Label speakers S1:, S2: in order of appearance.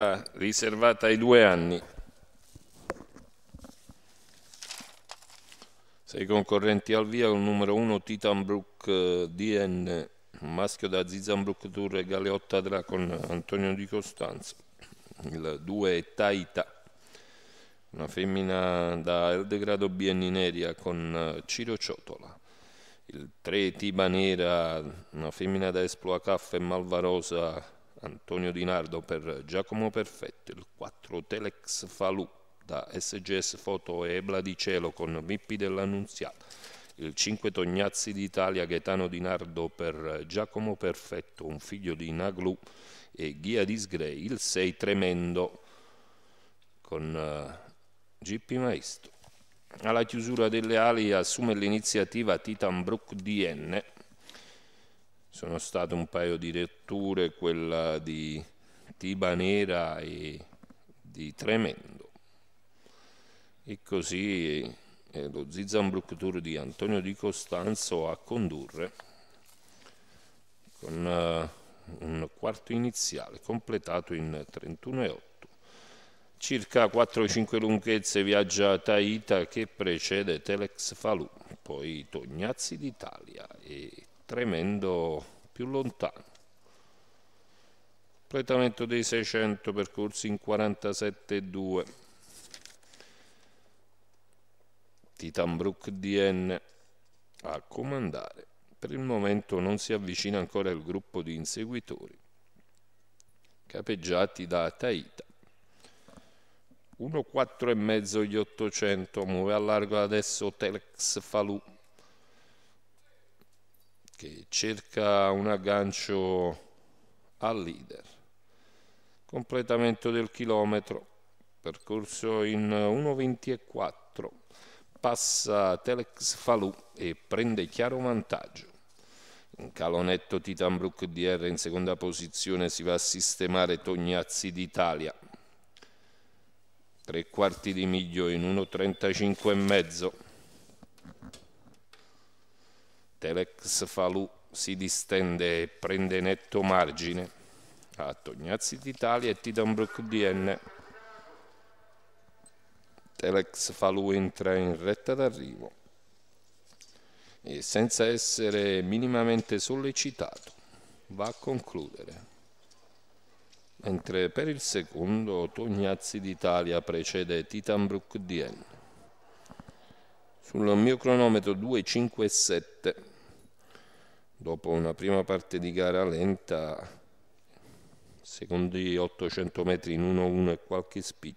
S1: Ah, riservata ai due anni. Sei concorrenti al via con numero 1 Titanbrook eh, DN, maschio da Zizanbrook Tour e Galeotta Dracon Antonio di Costanzo. Il 2 è Taita, una femmina da Eldegrado Neria con eh, Ciro Ciotola il 3 Tiba Nera, una femmina da Esploa Caffè e Malvarosa Antonio Di Nardo per Giacomo Perfetto, il 4 Telex Falù da SGS Foto e Ebla di Cielo con Vippi dell'Annunziata, il 5 Tognazzi d'Italia Gaetano Di Nardo per Giacomo Perfetto, un figlio di Naglu e Ghia Disgrey, il 6 Tremendo con eh, Gippi Maestro. Alla chiusura delle ali assume l'iniziativa Titan Brook DN sono state un paio di letture, quella di Tiba Nera e di Tremendo. E così è eh, lo Zizambruck Tour di Antonio Di Costanzo a condurre con eh, un quarto iniziale completato in 31,8. Circa 4-5 lunghezze viaggia Taita che precede Telex Falù, poi Tognazzi d'Italia e tremendo più lontano. Completamento dei 600 percorsi in 47,2. Titanbrook DN a comandare. Per il momento non si avvicina ancora il gruppo di inseguitori, capeggiati da Taita. 1,4 e mezzo gli 800, muove a largo adesso Telex Falù che cerca un aggancio al leader. Completamento del chilometro, percorso in 1.24, passa Telex Falù e prende chiaro vantaggio. In calonetto Titan Brook DR in seconda posizione si va a sistemare Tognazzi d'Italia. Tre quarti di miglio in 1.35 e mezzo. Telex Falù si distende e prende netto margine a Tognazzi d'Italia e Titanbrook DN. Telex Falù entra in retta d'arrivo e senza essere minimamente sollecitato va a concludere. Mentre per il secondo Tognazzi d'Italia precede Titanbrook DN sul mio cronometro 2.57 dopo una prima parte di gara lenta secondo i 800 metri in 1-1 e qualche speech